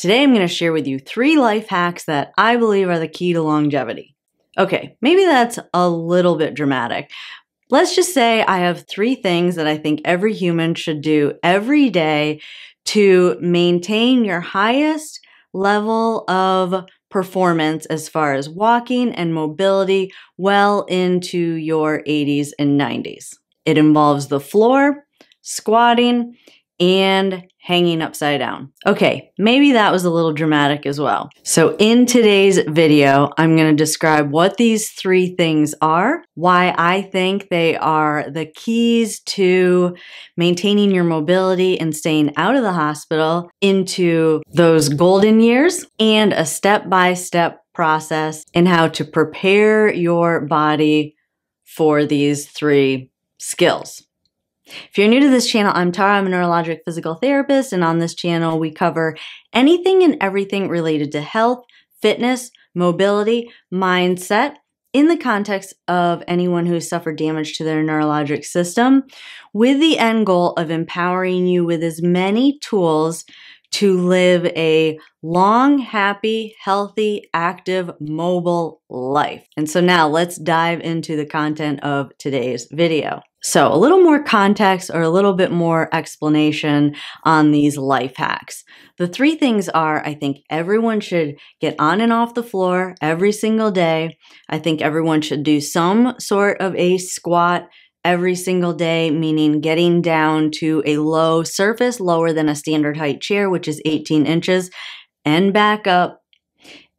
Today I'm going to share with you three life hacks that I believe are the key to longevity. Okay, maybe that's a little bit dramatic. Let's just say I have three things that I think every human should do every day to maintain your highest level of performance as far as walking and mobility well into your 80s and 90s. It involves the floor, squatting, and hanging upside down. Okay, maybe that was a little dramatic as well. So in today's video, I'm going to describe what these three things are, why I think they are the keys to maintaining your mobility and staying out of the hospital into those golden years, and a step-by-step process and how to prepare your body for these three skills. If you're new to this channel, I'm Tara. I'm a neurologic physical therapist, and on this channel, we cover anything and everything related to health, fitness, mobility, mindset, in the context of anyone who suffered damage to their neurologic system, with the end goal of empowering you with as many tools to live a long, happy, healthy, active, mobile life. And so now let's dive into the content of today's video. So, a little more context or a little bit more explanation on these life hacks. The three things are I think everyone should get on and off the floor every single day. I think everyone should do some sort of a squat every single day, meaning getting down to a low surface, lower than a standard height chair, which is 18 inches, and back up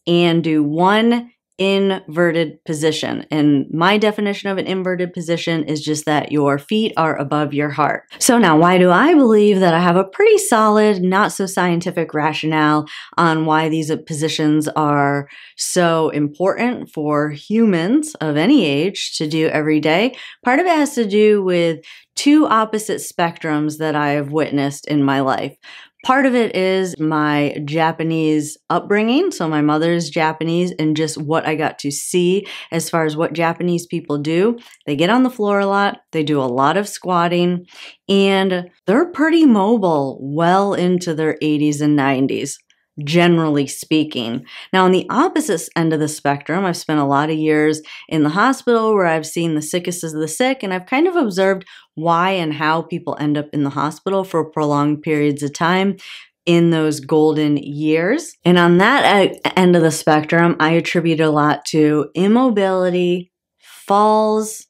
and do one inverted position. And my definition of an inverted position is just that your feet are above your heart. So now, why do I believe that I have a pretty solid, not so scientific rationale on why these positions are so important for humans of any age to do every day? Part of it has to do with two opposite spectrums that I have witnessed in my life. Part of it is my Japanese upbringing. So, my mother's Japanese and just what I got to see as far as what Japanese people do. They get on the floor a lot, they do a lot of squatting, and they're pretty mobile well into their 80s and 90s generally speaking. Now, on the opposite end of the spectrum, I've spent a lot of years in the hospital where I've seen the sickest of the sick, and I've kind of observed why and how people end up in the hospital for prolonged periods of time in those golden years. And on that uh, end of the spectrum, I attribute a lot to immobility, falls,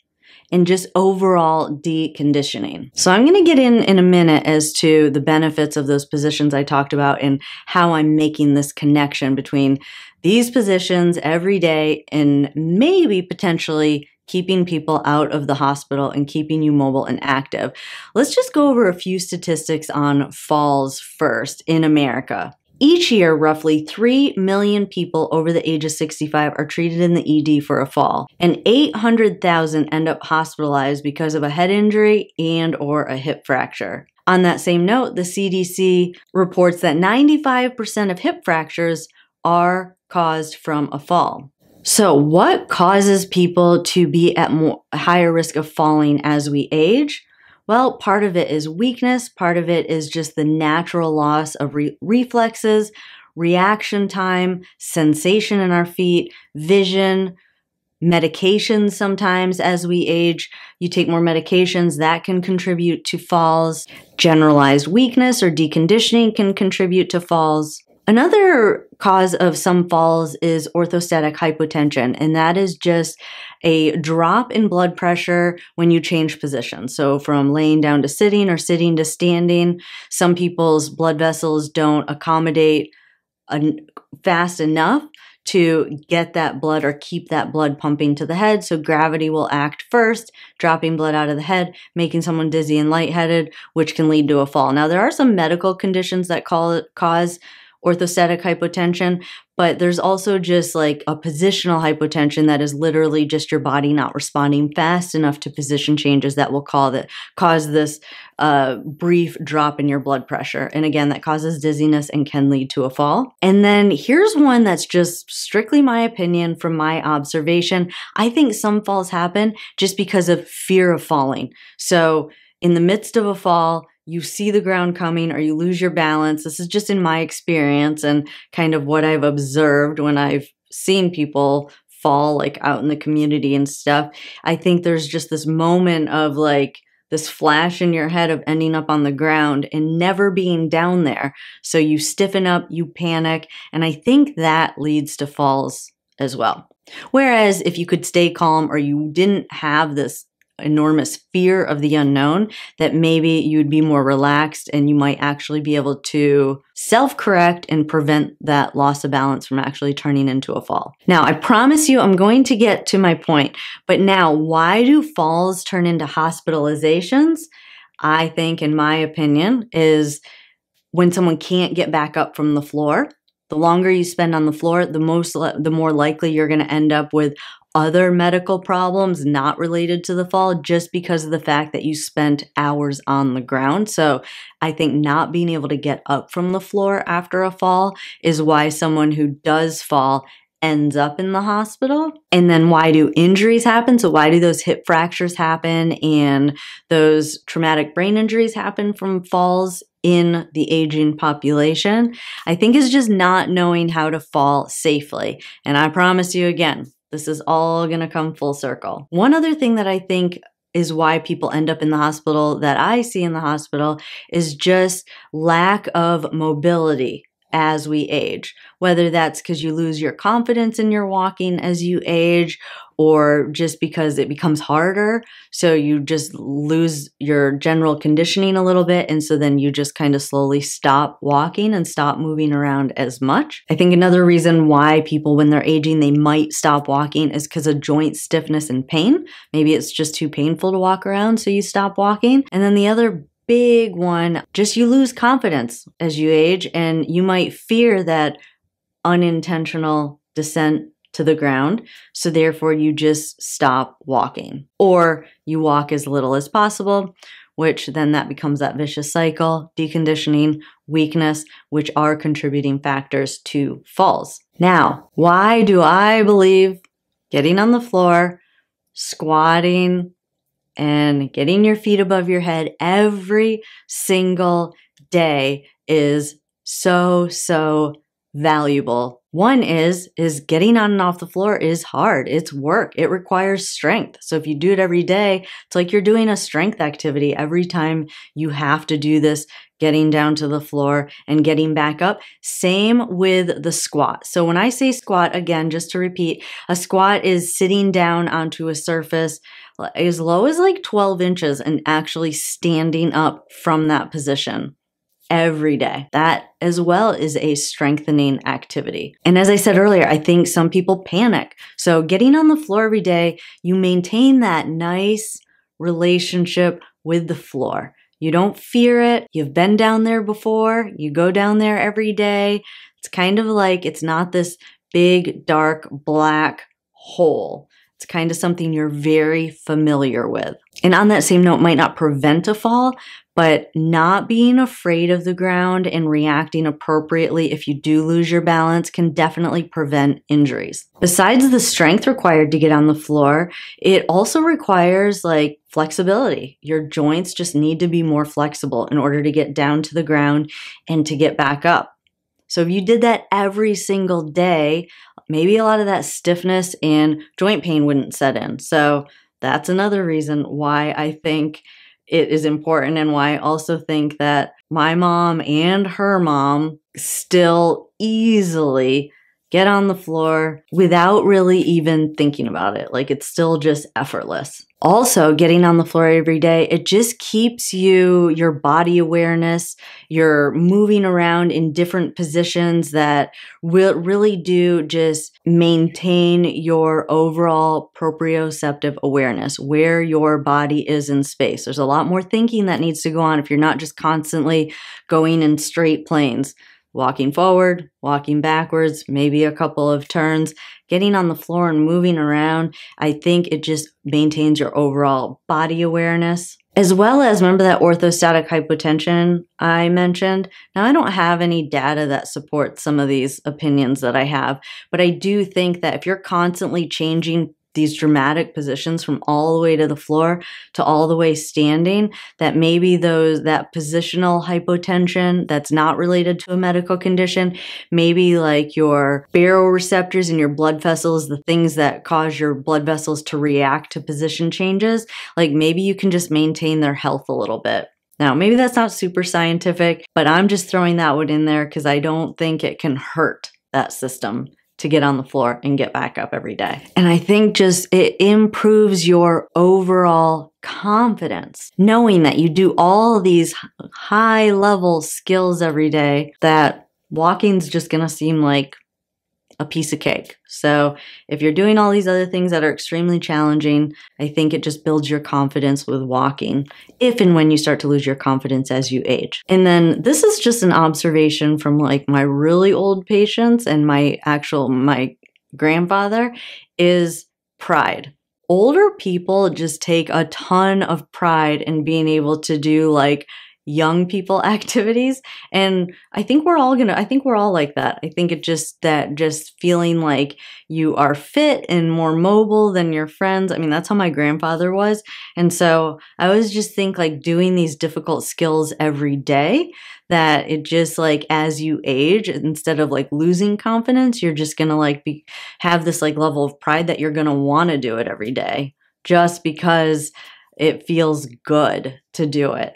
and just overall deconditioning. So I'm going to get in in a minute as to the benefits of those positions I talked about and how I'm making this connection between these positions every day and maybe potentially keeping people out of the hospital and keeping you mobile and active. Let's just go over a few statistics on falls first in America. Each year, roughly 3 million people over the age of 65 are treated in the ED for a fall, and 800,000 end up hospitalized because of a head injury and or a hip fracture. On that same note, the CDC reports that 95% of hip fractures are caused from a fall. So, what causes people to be at more, higher risk of falling as we age? Well, part of it is weakness, part of it is just the natural loss of re- reflexes, reaction time, sensation in our feet, vision, medications sometimes as we age. You take more medications, that can contribute to falls. Generalized weakness or deconditioning can contribute to falls. Another cause of some falls is orthostatic hypotension, and that is just a drop in blood pressure when you change position. So, from laying down to sitting or sitting to standing, some people's blood vessels don't accommodate fast enough to get that blood or keep that blood pumping to the head. So gravity will act first, dropping blood out of the head, making someone dizzy and lightheaded, which can lead to a fall. Now, there are some medical conditions that call, cause orthostatic hypotension, but there's also just like a positional hypotension that is literally just your body not responding fast enough to position changes that will call that cause this uh, brief drop in your blood pressure. And again, that causes dizziness and can lead to a fall. And then here's one that's just strictly my opinion from my observation. I think some falls happen just because of fear of falling. So in the midst of a fall, you see the ground coming or you lose your balance. This is just in my experience and kind of what I've observed when I've seen people fall like out in the community and stuff. I think there's just this moment of like this flash in your head of ending up on the ground and never being down there. So you stiffen up, you panic, and I think that leads to falls as well. Whereas if you could stay calm or you didn't have this enormous fear of the unknown that maybe you'd be more relaxed and you might actually be able to self correct and prevent that loss of balance from actually turning into a fall. Now, I promise you, I'm going to get to my point, but now, why do falls turn into hospitalizations? I think, in my opinion, is when someone can't get back up from the floor the longer you spend on the floor the most the more likely you're going to end up with other medical problems not related to the fall just because of the fact that you spent hours on the ground. So I think not being able to get up from the floor after a fall is why someone who does fall ends up in the hospital. And then why do injuries happen? So why do those hip fractures happen and those traumatic brain injuries happen from falls in the aging population? I think is just not knowing how to fall safely. And I promise you again, this is all going to come full circle. One other thing that I think is why people end up in the hospital that I see in the hospital is just lack of mobility as we age, whether that's because you lose your confidence in your walking as you age, or just because it becomes harder. So you just lose your general conditioning a little bit. And so then you just kind of slowly stop walking and stop moving around as much. I think another reason why people, when they're aging, they might stop walking is because of joint stiffness and pain. Maybe it's just too painful to walk around, so you stop walking. And then the other big one, just you lose confidence as you age, and you might fear that unintentional descent to the ground. So therefore, you just stop walking or you walk as little as possible, which then that becomes that vicious cycle, deconditioning, weakness, which are contributing factors to falls. Now, why do I believe getting on the floor, squatting, and getting your feet above your head every single day is so, so valuable. One is is getting on and off the floor is hard. It's work. It requires strength. So if you do it every day, it's like you're doing a strength activity every time you have to do this getting down to the floor and getting back up. Same with the squat. So when I say squat again, just to repeat, a squat is sitting down onto a surface as low as like 12 inches and actually standing up from that position every day. That as well is a strengthening activity. And as I said earlier, I think some people panic. So getting on the floor every day, you maintain that nice relationship with the floor. You don't fear it. You've been down there before. You go down there every day. It's kind of like it's not this big, dark, black hole it's kind of something you're very familiar with. And on that same note, might not prevent a fall, but not being afraid of the ground and reacting appropriately if you do lose your balance can definitely prevent injuries. Besides the strength required to get on the floor, it also requires like flexibility. Your joints just need to be more flexible in order to get down to the ground and to get back up. So if you did that every single day, maybe a lot of that stiffness and joint pain wouldn't set in. So that's another reason why I think it is important and why I also think that my mom and her mom still easily get on the floor without really even thinking about it. Like it's still just effortless also getting on the floor every day it just keeps you your body awareness you're moving around in different positions that will really do just maintain your overall proprioceptive awareness where your body is in space there's a lot more thinking that needs to go on if you're not just constantly going in straight planes walking forward, walking backwards, maybe a couple of turns, getting on the floor and moving around. I think it just maintains your overall body awareness. As well as remember that orthostatic hypotension I mentioned? Now, I don't have any data that supports some of these opinions that I have, but I do think that if you're constantly changing these dramatic positions from all the way to the floor to all the way standing that maybe those that positional hypotension that's not related to a medical condition maybe like your baroreceptors and your blood vessels the things that cause your blood vessels to react to position changes like maybe you can just maintain their health a little bit now, maybe that's not super scientific, but I'm just throwing that one in there because I don't think it can hurt that system to get on the floor and get back up every day. And I think just it improves your overall confidence, knowing that you do all these high level skills every day that walking's just going to seem like a piece of cake. So if you're doing all these other things that are extremely challenging, I think it just builds your confidence with walking if and when you start to lose your confidence as you age. And then this is just an observation from like my really old patients and my actual my grandfather is pride older people just take a ton of pride in being able to do like young people activities and i think we're all gonna i think we're all like that i think it just that just feeling like you are fit and more mobile than your friends i mean that's how my grandfather was and so i always just think like doing these difficult skills every day that it just like as you age instead of like losing confidence you're just gonna like be have this like level of pride that you're gonna want to do it every day just because it feels good to do it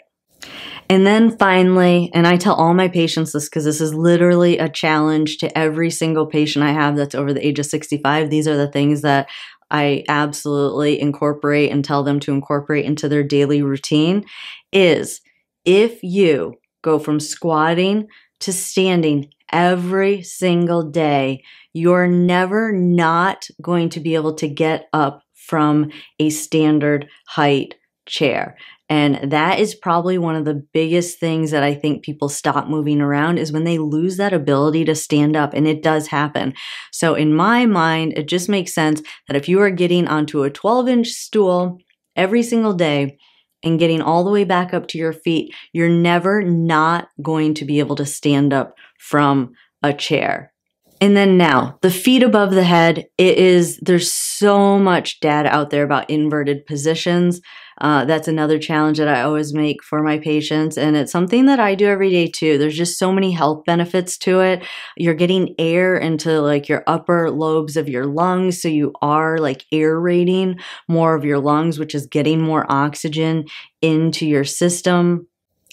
and then finally, and I tell all my patients this because this is literally a challenge to every single patient I have that's over the age of 65. These are the things that I absolutely incorporate and tell them to incorporate into their daily routine is if you go from squatting to standing every single day, you're never not going to be able to get up from a standard height chair. And that is probably one of the biggest things that I think people stop moving around is when they lose that ability to stand up. And it does happen. So, in my mind, it just makes sense that if you are getting onto a 12 inch stool every single day, and getting all the way back up to your feet, you're never not going to be able to stand up from a chair. And then now, the feet above the head, it is, there's so much data out there about inverted positions. Uh, that's another challenge that I always make for my patients. And it's something that I do every day too. There's just so many health benefits to it. You're getting air into like your upper lobes of your lungs. So you are like aerating more of your lungs, which is getting more oxygen into your system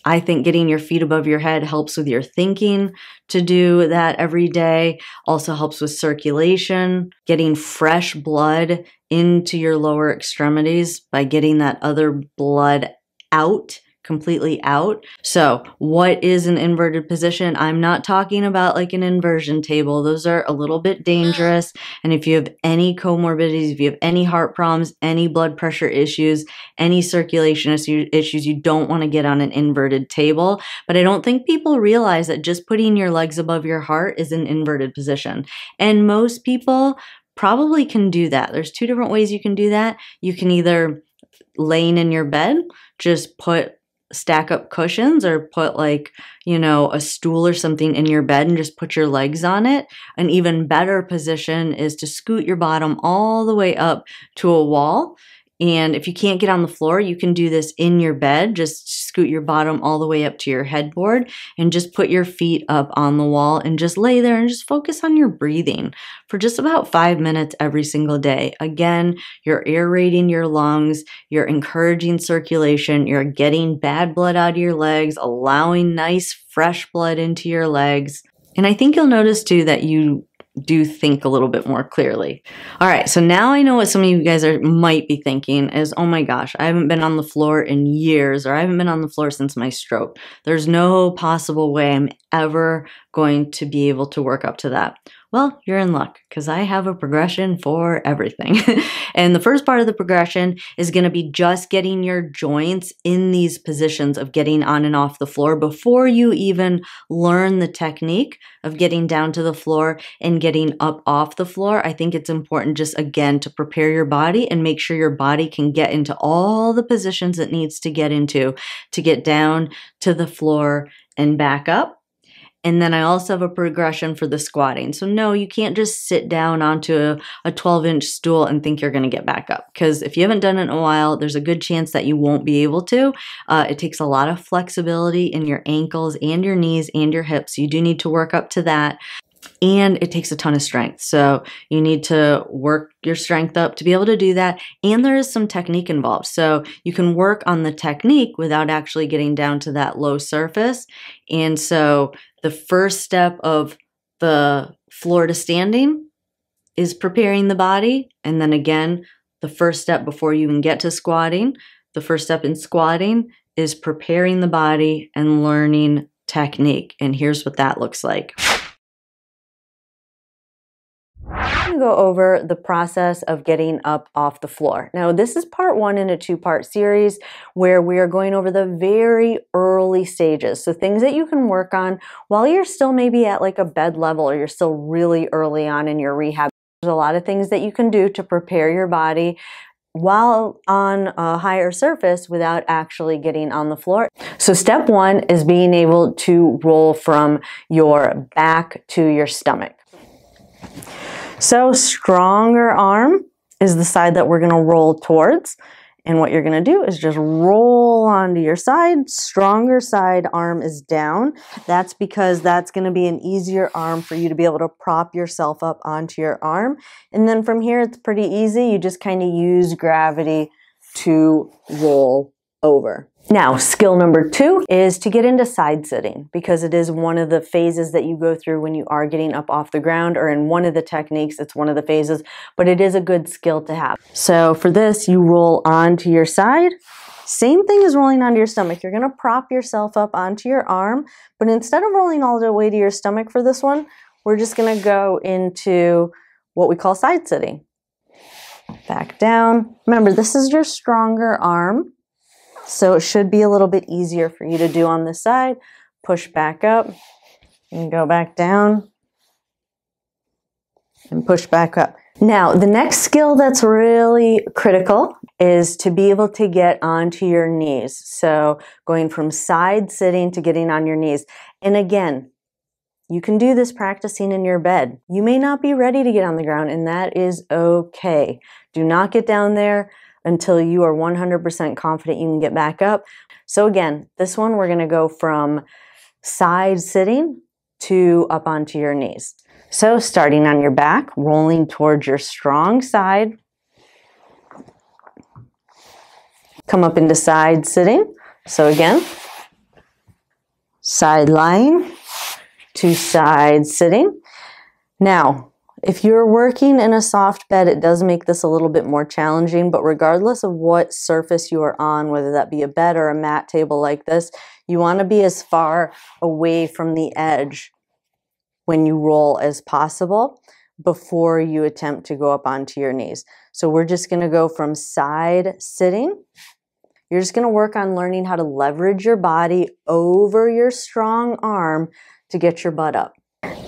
I think getting your feet above your head helps with your thinking to do that every day, also helps with circulation, getting fresh blood into your lower extremities by getting that other blood out completely out. So, what is an inverted position? I'm not talking about like an inversion table. Those are a little bit dangerous. And if you have any comorbidities, if you have any heart problems, any blood pressure issues, any circulation issues, you don't want to get on an inverted table. But I don't think people realize that just putting your legs above your heart is an inverted position. And most people probably can do that. There's two different ways you can do that. You can either laying in your bed, just put stack up cushions or put like, you know, a stool or something in your bed and just put your legs on it. An even better position is to scoot your bottom all the way up to a wall and if you can't get on the floor, you can do this in your bed. Just scoot your bottom all the way up to your headboard and just put your feet up on the wall and just lay there and just focus on your breathing for just about five minutes every single day. Again, you're aerating your lungs, you're encouraging circulation, you're getting bad blood out of your legs, allowing nice, fresh blood into your legs. And I think you'll notice too that you do think a little bit more clearly. All right, so now I know what some of you guys are might be thinking is, "Oh my gosh, I haven't been on the floor in years or I haven't been on the floor since my stroke. There's no possible way I'm ever going to be able to work up to that." Well, you're in luck because I have a progression for everything. and the first part of the progression is going to be just getting your joints in these positions of getting on and off the floor before you even learn the technique of getting down to the floor and getting up off the floor. I think it's important just again to prepare your body and make sure your body can get into all the positions it needs to get into to get down to the floor and back up and then I also have a progression for the squatting. So, no, you can't just sit down onto a 12 inch stool and think you're going to get back up. Because if you haven't done it in a while, there's a good chance that you won't be able to. Uh, it takes a lot of flexibility in your ankles and your knees and your hips. You do need to work up to that and it takes a ton of strength. So you need to work your strength up to be able to do that. And there is some technique involved. So you can work on the technique without actually getting down to that low surface. And so the first step of the floor to standing is preparing the body. And then again, the first step before you even get to squatting, the first step in squatting is preparing the body and learning technique. And here's what that looks like. I'm going to go over the process of getting up off the floor. Now, this is part one in a two-part series where we are going over the very early stages. So things that you can work on while you're still maybe at like a bed level or you're still really early on in your rehab. There's a lot of things that you can do to prepare your body while on a higher surface without actually getting on the floor. So step one is being able to roll from your back to your stomach. So stronger arm is the side that we're going to roll towards. And what you're going to do is just roll onto your side. Stronger side arm is down. That's because that's going to be an easier arm for you to be able to prop yourself up onto your arm. And then from here, it's pretty easy. You just kind of use gravity to roll over. Now, skill number two is to get into side sitting because it is one of the phases that you go through when you are getting up off the ground or in one of the techniques, it's one of the phases, but it is a good skill to have. So for this, you roll onto your side. Same thing as rolling onto your stomach. You're gonna prop yourself up onto your arm, but instead of rolling all the way to your stomach for this one, we're just gonna go into what we call side sitting. Back down. Remember, this is your stronger arm. So it should be a little bit easier for you to do on this side. Push back up and go back down and push back up. Now, the next skill that's really critical is to be able to get onto your knees. So going from side sitting to getting on your knees. And again, you can do this practicing in your bed. You may not be ready to get on the ground, and that is okay. Do not get down there until you are 100% confident you can get back up. So again, this one we're going to go from side sitting to up onto your knees. So starting on your back, rolling towards your strong side. Come up into side sitting. So again, side lying to side sitting. Now, if you're working in a soft bed, it does make this a little bit more challenging, but regardless of what surface you are on, whether that be a bed or a mat table like this, you want to be as far away from the edge when you roll as possible before you attempt to go up onto your knees. So we're just going to go from side sitting. You're just going to work on learning how to leverage your body over your strong arm to get your butt up.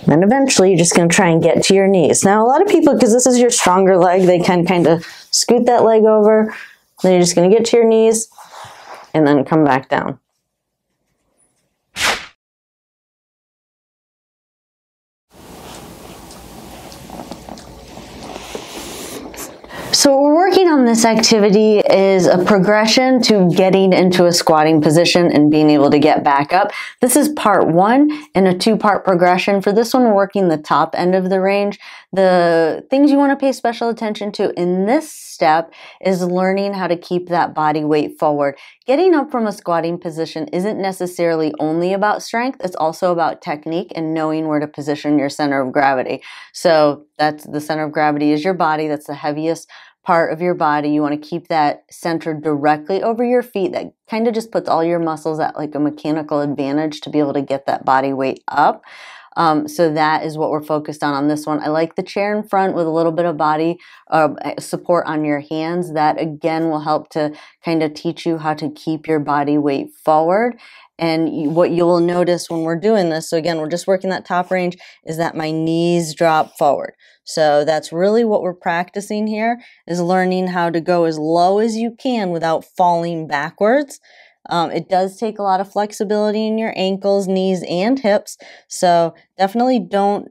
Then eventually you're just going to try and get to your knees. Now, a lot of people, because this is your stronger leg, they can kind of scoot that leg over. Then you're just going to get to your knees and then come back down. So what we're working on this activity is a progression to getting into a squatting position and being able to get back up. This is part one in a two-part progression. For this one, we're working the top end of the range. The things you want to pay special attention to in this step is learning how to keep that body weight forward. Getting up from a squatting position isn't necessarily only about strength, it's also about technique and knowing where to position your center of gravity. So that's the center of gravity is your body, that's the heaviest part of your body. You want to keep that centered directly over your feet. That kind of just puts all your muscles at like a mechanical advantage to be able to get that body weight up. Um, so that is what we're focused on on this one. I like the chair in front with a little bit of body uh, support on your hands. That again will help to kind of teach you how to keep your body weight forward. And what you'll notice when we're doing this, so again, we're just working that top range, is that my knees drop forward. So that's really what we're practicing here is learning how to go as low as you can without falling backwards. Um, it does take a lot of flexibility in your ankles, knees, and hips. So definitely don't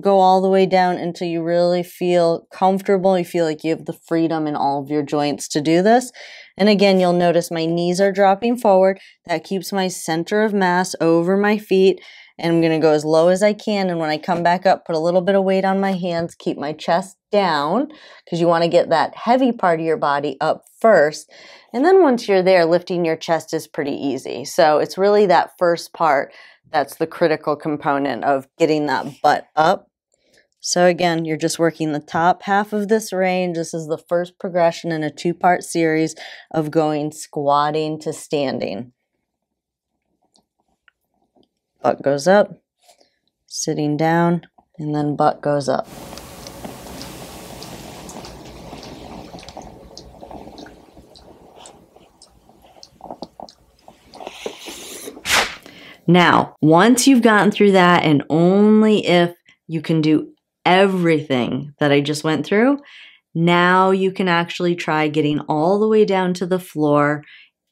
go all the way down until you really feel comfortable. You feel like you have the freedom in all of your joints to do this. And again, you'll notice my knees are dropping forward. That keeps my center of mass over my feet. And I'm going to go as low as I can. And when I come back up, put a little bit of weight on my hands, keep my chest down because you want to get that heavy part of your body up first. And then once you're there, lifting your chest is pretty easy. So it's really that first part that's the critical component of getting that butt up so again, you're just working the top half of this range. This is the first progression in a two-part series of going squatting to standing. Butt goes up, sitting down, and then butt goes up. Now, once you've gotten through that, and only if you can do everything that I just went through, now you can actually try getting all the way down to the floor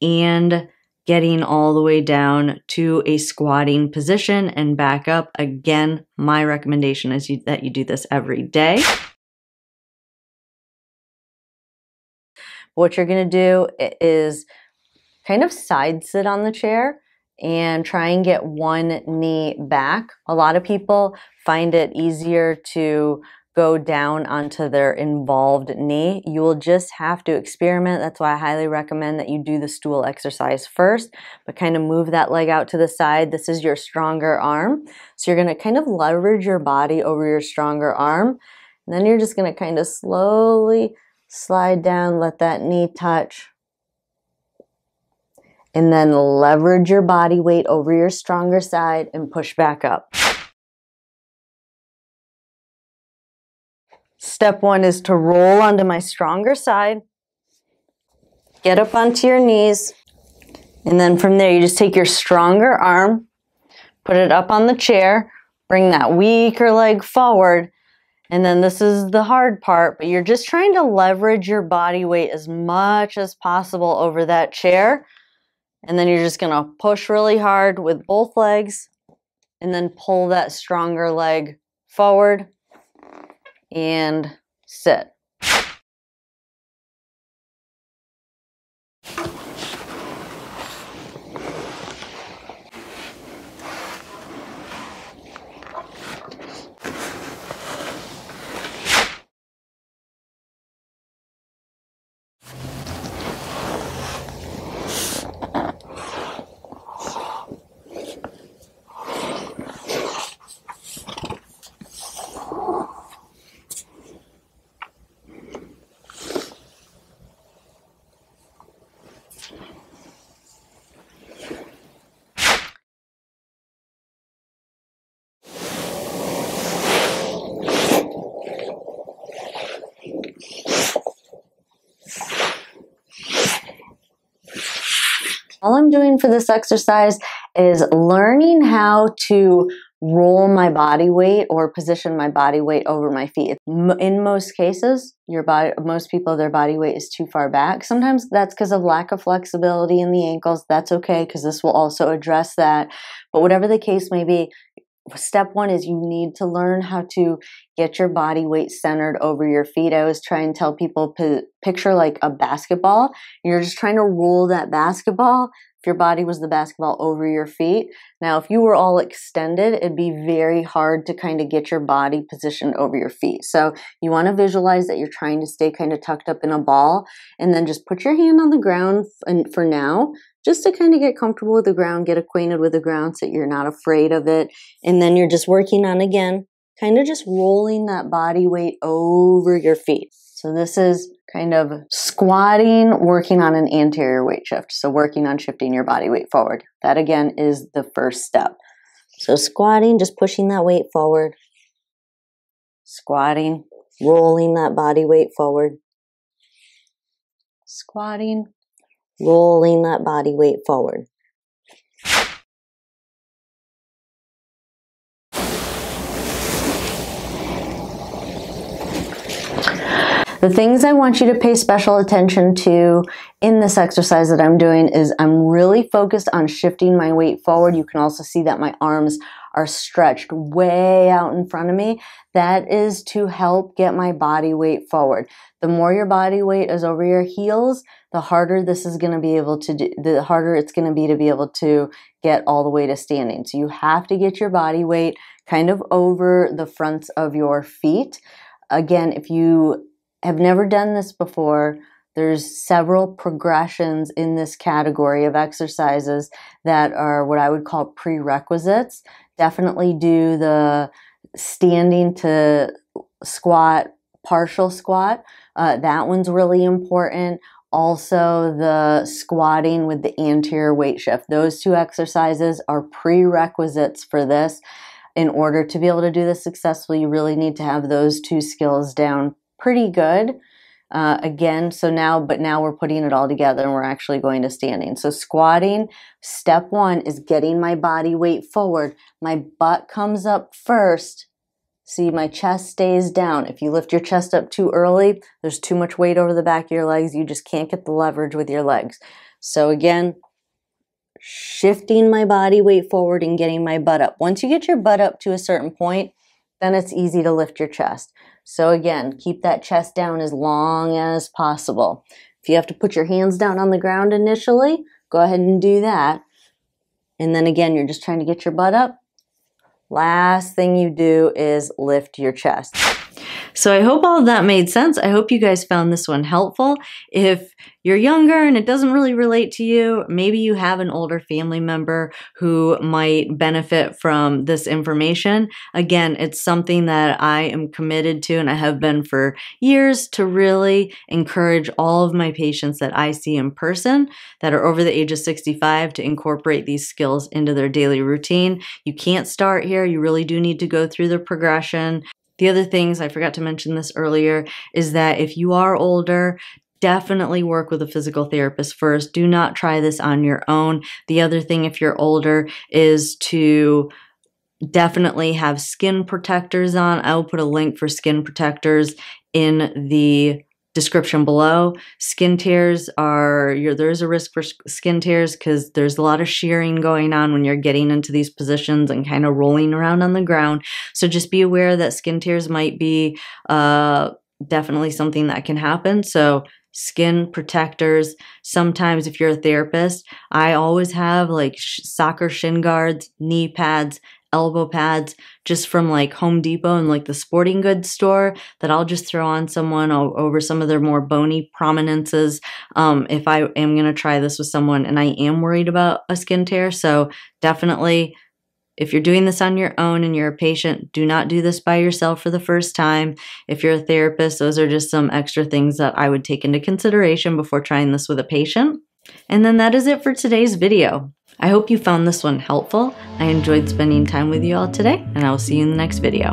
and getting all the way down to a squatting position and back up. Again, my recommendation is you, that you do this every day. What you're gonna do is kind of side sit on the chair and try and get one knee back. A lot of people find it easier to go down onto their involved knee. You will just have to experiment. That's why I highly recommend that you do the stool exercise first, but kind of move that leg out to the side. This is your stronger arm. So you're going to kind of leverage your body over your stronger arm. And then you're just going to kind of slowly slide down, let that knee touch, and then leverage your body weight over your stronger side and push back up. Step one is to roll onto my stronger side, get up onto your knees, and then from there you just take your stronger arm, put it up on the chair, bring that weaker leg forward, and then this is the hard part, but you're just trying to leverage your body weight as much as possible over that chair and then you're just going to push really hard with both legs and then pull that stronger leg forward and sit. All I'm doing for this exercise is learning how to roll my body weight or position my body weight over my feet. In most cases, your body, most people, their body weight is too far back. Sometimes that's because of lack of flexibility in the ankles. That's okay because this will also address that. But whatever the case may be, step one is you need to learn how to get your body weight centered over your feet. I always try and tell people p- picture like a basketball. You're just trying to roll that basketball. If your body was the basketball over your feet. Now, if you were all extended, it'd be very hard to kind of get your body positioned over your feet. So you want to visualize that you're trying to stay kind of tucked up in a ball and then just put your hand on the ground and for now just to kind of get comfortable with the ground, get acquainted with the ground so you're not afraid of it. And then you're just working on again, kind of just rolling that body weight over your feet. So this is kind of squatting, working on an anterior weight shift. So working on shifting your body weight forward. That again is the first step. So squatting, just pushing that weight forward. Squatting, rolling that body weight forward. Squatting, rolling that body weight forward. The things I want you to pay special attention to in this exercise that I'm doing is I'm really focused on shifting my weight forward. You can also see that my arms are stretched way out in front of me, that is to help get my body weight forward. The more your body weight is over your heels, the harder this is going to be able to do, the harder it's going to be to be able to get all the way to standing. So you have to get your body weight kind of over the fronts of your feet. Again, if you have never done this before, there's several progressions in this category of exercises that are what I would call prerequisites definitely do the standing to squat, partial squat. Uh, that one's really important. Also, the squatting with the anterior weight shift. Those two exercises are prerequisites for this. In order to be able to do this successfully, you really need to have those two skills down pretty good uh, again. So now, but now we're putting it all together and we're actually going to standing. So squatting, step one is getting my body weight forward. My butt comes up first. See, my chest stays down. If you lift your chest up too early, there's too much weight over the back of your legs. You just can't get the leverage with your legs. So again, shifting my body weight forward and getting my butt up. Once you get your butt up to a certain point, then it's easy to lift your chest. So again, keep that chest down as long as possible. If you have to put your hands down on the ground initially, go ahead and do that. And then again, you're just trying to get your butt up. Last thing you do is lift your chest. So I hope all that made sense. I hope you guys found this one helpful. If you're younger and it doesn't really relate to you, maybe you have an older family member who might benefit from this information. Again, it's something that I am committed to and I have been for years to really encourage all of my patients that I see in person that are over the age of 65 to incorporate these skills into their daily routine. You can't start here. You really do need to go through the progression. The other things I forgot to mention this earlier is that if you are older, definitely work with a physical therapist first. Do not try this on your own. The other thing, if you're older, is to definitely have skin protectors on. I'll put a link for skin protectors in the description below. Skin tears are there is a risk for skin tears because there's a lot of shearing going on when you're getting into these positions and kind of rolling around on the ground. So just be aware that skin tears might be uh, definitely something that can happen. So skin protectors. Sometimes, if you're a therapist, I always have like sh soccer shin guards, knee pads, elbow pads just from like Home Depot and like the sporting goods store that I'll just throw on someone over some of their more bony prominences. Um, if I am going to try this with someone and I am worried about a skin tear, so definitely. If you're doing this on your own and you're a patient, do not do this by yourself for the first time. If you're a therapist, those are just some extra things that I would take into consideration before trying this with a patient. And then that is it for today's video. I hope you found this one helpful. I enjoyed spending time with you all today, and I will see you in the next video.